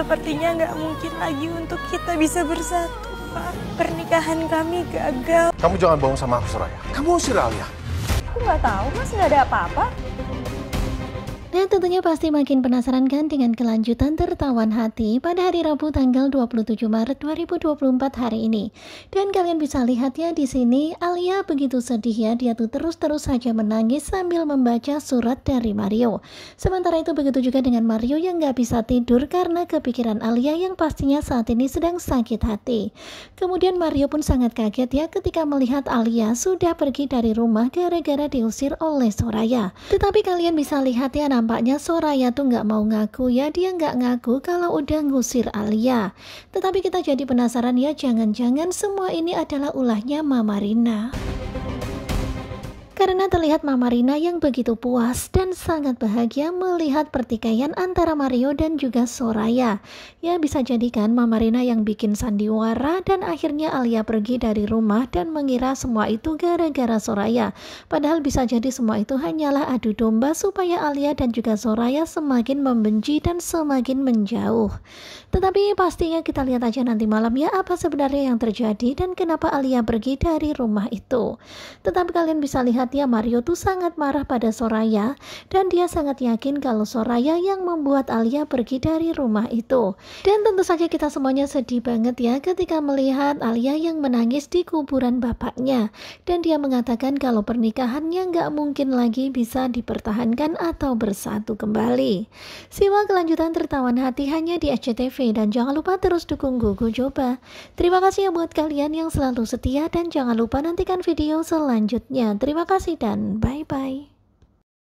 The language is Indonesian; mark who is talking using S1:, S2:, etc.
S1: Sepertinya nggak mungkin lagi untuk kita bisa bersatu, Pak. Pernikahan kami gagal. Kamu jangan bohong sama aku, Suraya. Kamu usir Alia. Aku nggak tahu, Mas. Nggak ada apa-apa. Kalian tentunya pasti makin penasaran kan dengan kelanjutan tertawan hati pada hari Rabu tanggal 27 Maret 2024 hari ini. Dan kalian bisa lihat ya di sini Alia begitu sedih ya dia tuh terus-terus saja menangis sambil membaca surat dari Mario. Sementara itu begitu juga dengan Mario yang nggak bisa tidur karena kepikiran Alia yang pastinya saat ini sedang sakit hati. Kemudian Mario pun sangat kaget ya ketika melihat Alia sudah pergi dari rumah gara-gara diusir oleh Soraya. Tetapi kalian bisa lihat ya nampak Tampaknya Soraya tuh nggak mau ngaku ya, dia nggak ngaku kalau udah ngusir Alia. Tetapi kita jadi penasaran ya, jangan-jangan semua ini adalah ulahnya Mama Rina karena terlihat Mama Rina yang begitu puas dan sangat bahagia melihat pertikaian antara Mario dan juga Soraya. Ya bisa jadikan Mama Rina yang bikin sandiwara dan akhirnya Alia pergi dari rumah dan mengira semua itu gara-gara Soraya. Padahal bisa jadi semua itu hanyalah adu domba supaya Alia dan juga Soraya semakin membenci dan semakin menjauh. Tetapi pastinya kita lihat aja nanti malam ya apa sebenarnya yang terjadi dan kenapa Alia pergi dari rumah itu. Tetapi kalian bisa lihat saatnya Mario tuh sangat marah pada Soraya dan dia sangat yakin kalau Soraya yang membuat Alia pergi dari rumah itu. Dan tentu saja kita semuanya sedih banget ya ketika melihat Alia yang menangis di kuburan bapaknya dan dia mengatakan kalau pernikahannya nggak mungkin lagi bisa dipertahankan atau bersatu kembali. Simak kelanjutan tertawan hati hanya di SCTV dan jangan lupa terus dukung Gugu Coba. Terima kasih ya buat kalian yang selalu setia dan jangan lupa nantikan video selanjutnya. Terima kasih kasih dan bye bye.